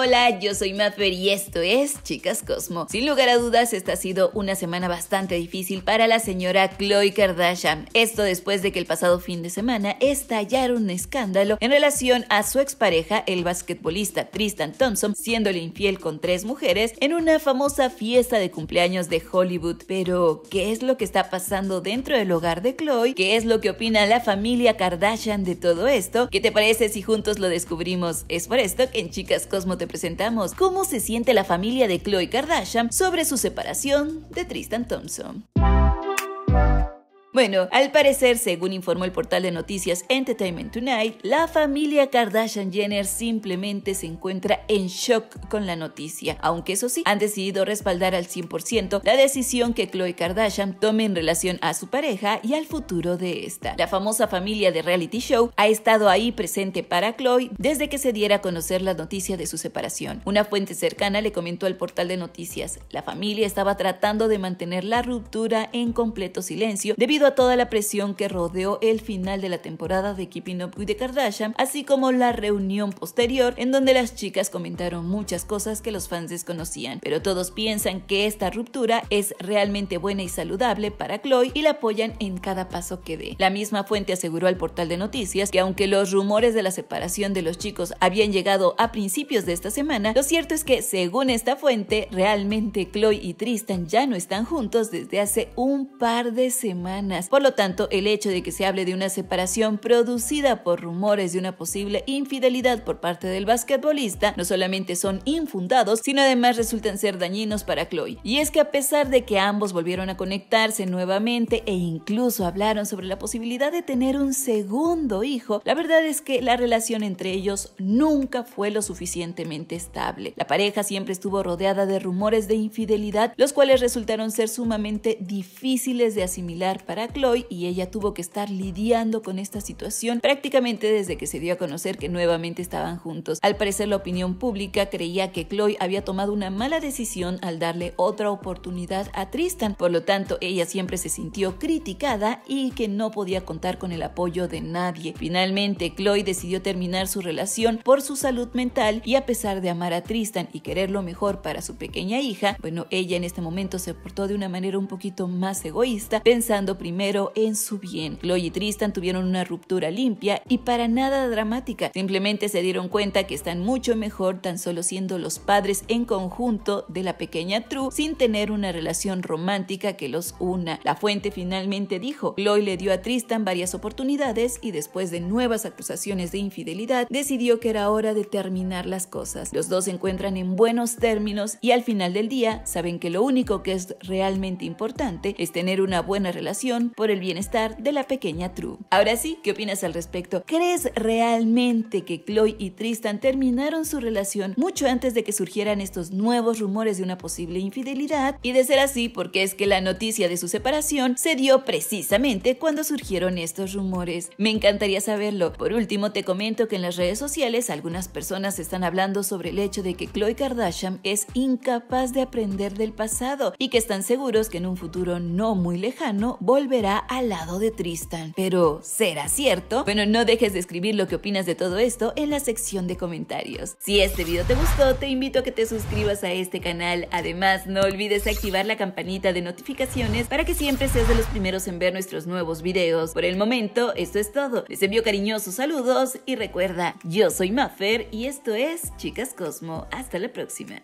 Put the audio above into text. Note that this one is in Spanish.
hola, yo soy Maffer y esto es Chicas Cosmo. Sin lugar a dudas, esta ha sido una semana bastante difícil para la señora Chloe Kardashian. Esto después de que el pasado fin de semana estallara un escándalo en relación a su expareja, el basquetbolista Tristan Thompson, siéndole infiel con tres mujeres en una famosa fiesta de cumpleaños de Hollywood. Pero, ¿qué es lo que está pasando dentro del hogar de Chloe? ¿Qué es lo que opina la familia Kardashian de todo esto? ¿Qué te parece si juntos lo descubrimos? Es por esto que en Chicas Cosmo te presentamos cómo se siente la familia de Chloe Kardashian sobre su separación de Tristan Thompson. Bueno, al parecer, según informó el portal de noticias Entertainment Tonight, la familia Kardashian Jenner simplemente se encuentra en shock con la noticia, aunque eso sí, han decidido respaldar al 100% la decisión que Khloe Kardashian tome en relación a su pareja y al futuro de esta. La famosa familia de reality show ha estado ahí presente para Khloe desde que se diera a conocer la noticia de su separación. Una fuente cercana le comentó al portal de noticias, la familia estaba tratando de mantener la ruptura en completo silencio debido a toda la presión que rodeó el final de la temporada de Keeping Up with the Kardashian, así como la reunión posterior en donde las chicas comentaron muchas cosas que los fans desconocían, pero todos piensan que esta ruptura es realmente buena y saludable para Chloe y la apoyan en cada paso que dé. La misma fuente aseguró al portal de noticias que aunque los rumores de la separación de los chicos habían llegado a principios de esta semana, lo cierto es que según esta fuente, realmente Chloe y Tristan ya no están juntos desde hace un par de semanas por lo tanto, el hecho de que se hable de una separación producida por rumores de una posible infidelidad por parte del basquetbolista no solamente son infundados, sino además resultan ser dañinos para Chloe. Y es que a pesar de que ambos volvieron a conectarse nuevamente e incluso hablaron sobre la posibilidad de tener un segundo hijo, la verdad es que la relación entre ellos nunca fue lo suficientemente estable. La pareja siempre estuvo rodeada de rumores de infidelidad, los cuales resultaron ser sumamente difíciles de asimilar para a Chloe y ella tuvo que estar lidiando con esta situación prácticamente desde que se dio a conocer que nuevamente estaban juntos. Al parecer la opinión pública creía que Chloe había tomado una mala decisión al darle otra oportunidad a Tristan, por lo tanto ella siempre se sintió criticada y que no podía contar con el apoyo de nadie. Finalmente Chloe decidió terminar su relación por su salud mental y a pesar de amar a Tristan y querer lo mejor para su pequeña hija, bueno, ella en este momento se portó de una manera un poquito más egoísta, pensando primero primero en su bien. Chloe y Tristan tuvieron una ruptura limpia y para nada dramática. Simplemente se dieron cuenta que están mucho mejor tan solo siendo los padres en conjunto de la pequeña True sin tener una relación romántica que los una. La fuente finalmente dijo, Chloe le dio a Tristan varias oportunidades y después de nuevas acusaciones de infidelidad decidió que era hora de terminar las cosas. Los dos se encuentran en buenos términos y al final del día saben que lo único que es realmente importante es tener una buena relación por el bienestar de la pequeña True. Ahora sí, ¿qué opinas al respecto? ¿Crees realmente que Chloe y Tristan terminaron su relación mucho antes de que surgieran estos nuevos rumores de una posible infidelidad? Y de ser así, ¿por qué es que la noticia de su separación se dio precisamente cuando surgieron estos rumores. Me encantaría saberlo. Por último, te comento que en las redes sociales algunas personas están hablando sobre el hecho de que Chloe Kardashian es incapaz de aprender del pasado y que están seguros que en un futuro no muy lejano volverá verá al lado de Tristan. Pero, ¿será cierto? Bueno, no dejes de escribir lo que opinas de todo esto en la sección de comentarios. Si este video te gustó, te invito a que te suscribas a este canal. Además, no olvides activar la campanita de notificaciones para que siempre seas de los primeros en ver nuestros nuevos videos. Por el momento, esto es todo. Les envío cariñosos saludos y recuerda, yo soy Maffer y esto es Chicas Cosmo. Hasta la próxima.